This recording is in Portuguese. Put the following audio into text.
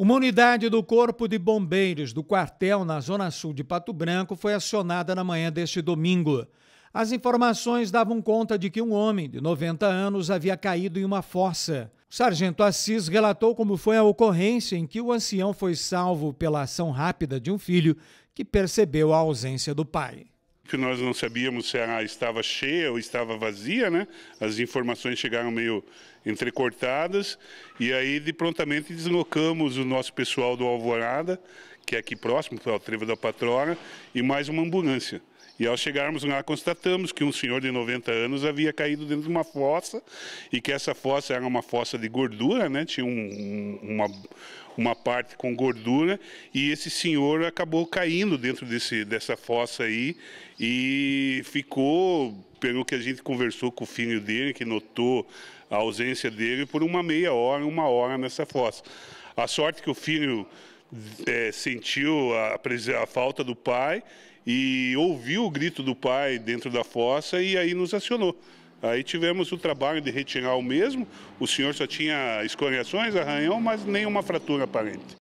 Uma unidade do Corpo de Bombeiros do quartel na Zona Sul de Pato Branco foi acionada na manhã deste domingo. As informações davam conta de que um homem de 90 anos havia caído em uma fossa. O sargento Assis relatou como foi a ocorrência em que o ancião foi salvo pela ação rápida de um filho que percebeu a ausência do pai que nós não sabíamos se ela estava cheia ou estava vazia, né? As informações chegaram meio entrecortadas e aí de prontamente deslocamos o nosso pessoal do Alvorada, que é aqui próximo, para é o Trevo da Patrona, e mais uma ambulância. E ao chegarmos lá, constatamos que um senhor de 90 anos havia caído dentro de uma fossa e que essa fossa era uma fossa de gordura, né? tinha um, um, uma, uma parte com gordura e esse senhor acabou caindo dentro desse, dessa fossa aí e ficou, pelo que a gente conversou com o filho dele, que notou a ausência dele, por uma meia hora, uma hora nessa fossa. A sorte que o filho é, sentiu a, a falta do pai e ouviu o grito do pai dentro da fossa e aí nos acionou. Aí tivemos o trabalho de retirar o mesmo. O senhor só tinha escoriações, arranhão, mas nenhuma fratura aparente.